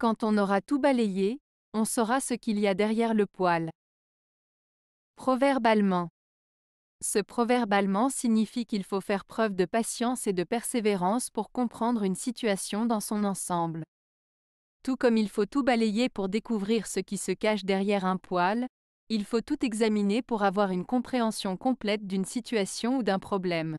Quand on aura tout balayé, on saura ce qu'il y a derrière le poil. Proverbe Ce proverbe allemand signifie qu'il faut faire preuve de patience et de persévérance pour comprendre une situation dans son ensemble. Tout comme il faut tout balayer pour découvrir ce qui se cache derrière un poil, il faut tout examiner pour avoir une compréhension complète d'une situation ou d'un problème.